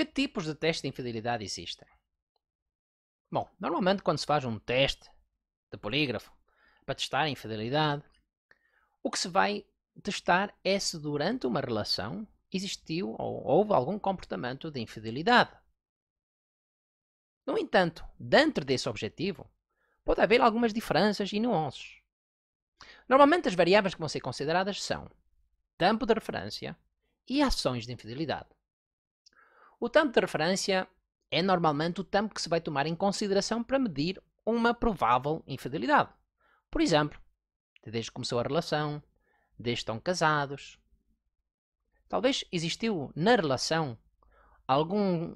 Que tipos de teste de infidelidade existem? Bom, normalmente quando se faz um teste de polígrafo para testar a infidelidade, o que se vai testar é se durante uma relação existiu ou houve algum comportamento de infidelidade. No entanto, dentro desse objetivo, pode haver algumas diferenças e nuances. Normalmente, as variáveis que vão ser consideradas são tempo de referência e ações de infidelidade. O tempo de referência é normalmente o tempo que se vai tomar em consideração para medir uma provável infidelidade. Por exemplo, desde que começou a relação, desde que estão casados. Talvez existiu na relação algum,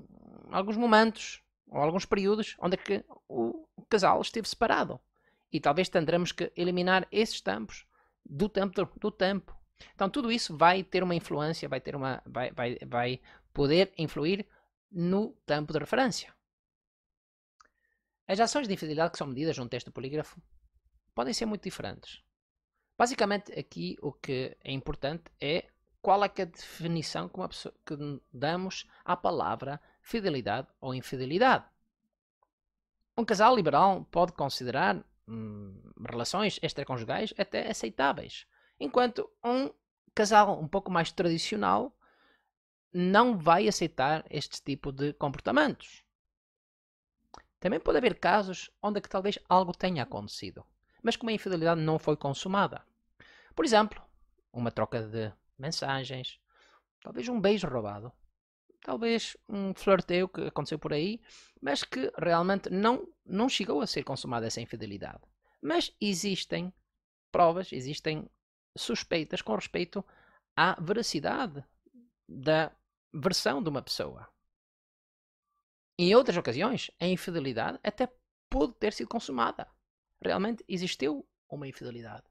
alguns momentos ou alguns períodos onde é o casal esteve separado. E talvez tendremos que eliminar esses tempos do tempo do tempo. Então tudo isso vai ter uma influência, vai ter uma vai, vai, vai poder influir no campo de referência. As ações de infidelidade que são medidas num teste polígrafo podem ser muito diferentes. Basicamente, aqui o que é importante é qual é, é a definição que, pessoa, que damos à palavra fidelidade ou infidelidade. Um casal liberal pode considerar hum, relações extraconjugais até aceitáveis, enquanto um casal um pouco mais tradicional não vai aceitar este tipo de comportamentos. Também pode haver casos onde é que talvez algo tenha acontecido, mas que uma infidelidade não foi consumada. Por exemplo, uma troca de mensagens, talvez um beijo roubado, talvez um flirteio que aconteceu por aí, mas que realmente não, não chegou a ser consumada essa infidelidade. Mas existem provas, existem suspeitas com respeito à veracidade da versão de uma pessoa. Em outras ocasiões, a infidelidade até pôde ter sido consumada. Realmente existiu uma infidelidade.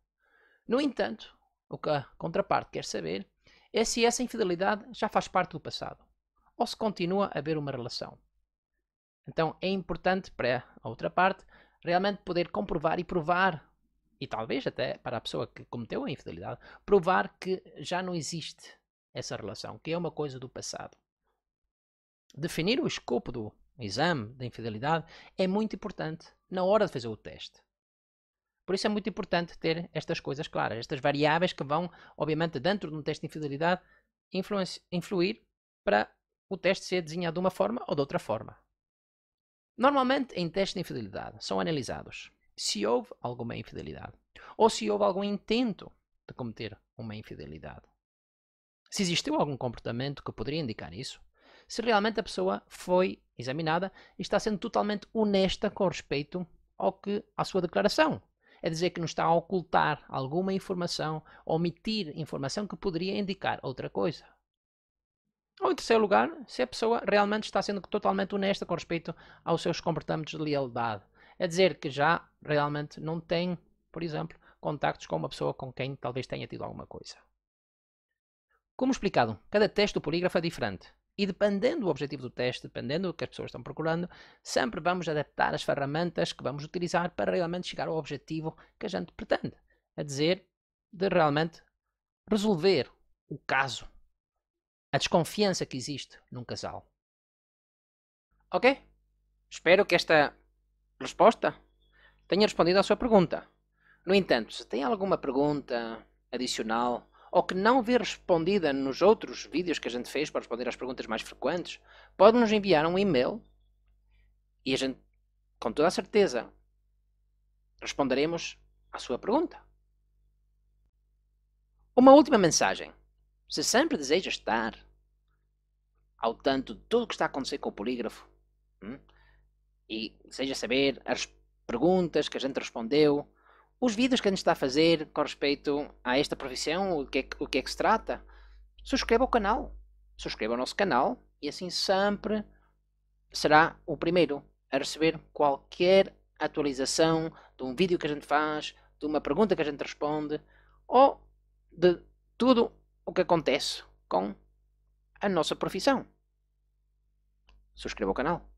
No entanto, o que a contraparte quer saber é se essa infidelidade já faz parte do passado ou se continua a haver uma relação. Então é importante para a outra parte realmente poder comprovar e provar, e talvez até para a pessoa que cometeu a infidelidade, provar que já não existe essa relação, que é uma coisa do passado. Definir o escopo do exame da infidelidade é muito importante na hora de fazer o teste. Por isso é muito importante ter estas coisas claras, estas variáveis que vão, obviamente, dentro de um teste de infidelidade, influir para o teste ser desenhado de uma forma ou de outra forma. Normalmente, em testes de infidelidade, são analisados se houve alguma infidelidade ou se houve algum intento de cometer uma infidelidade se existiu algum comportamento que poderia indicar isso, se realmente a pessoa foi examinada e está sendo totalmente honesta com respeito ao que à sua declaração. É dizer que não está a ocultar alguma informação, omitir informação que poderia indicar outra coisa. Ou em terceiro lugar, se a pessoa realmente está sendo totalmente honesta com respeito aos seus comportamentos de lealdade. É dizer que já realmente não tem, por exemplo, contactos com uma pessoa com quem talvez tenha tido alguma coisa. Como explicado, cada teste do polígrafo é diferente. E dependendo do objetivo do teste, dependendo do que as pessoas estão procurando, sempre vamos adaptar as ferramentas que vamos utilizar para realmente chegar ao objetivo que a gente pretende. A é dizer, de realmente resolver o caso, a desconfiança que existe num casal. Ok? Espero que esta resposta tenha respondido à sua pergunta. No entanto, se tem alguma pergunta adicional, ou que não vê respondida nos outros vídeos que a gente fez para responder às perguntas mais frequentes, pode nos enviar um e-mail e a gente, com toda a certeza, responderemos à sua pergunta. Uma última mensagem. Se sempre deseja estar ao tanto de tudo o que está a acontecer com o polígrafo hum, e deseja saber as perguntas que a gente respondeu, os vídeos que a gente está a fazer com respeito a esta profissão, o que é, o que, é que se trata, subscreva o canal. Subscreva o nosso canal e assim sempre será o primeiro a receber qualquer atualização de um vídeo que a gente faz, de uma pergunta que a gente responde ou de tudo o que acontece com a nossa profissão. Subscreva o canal.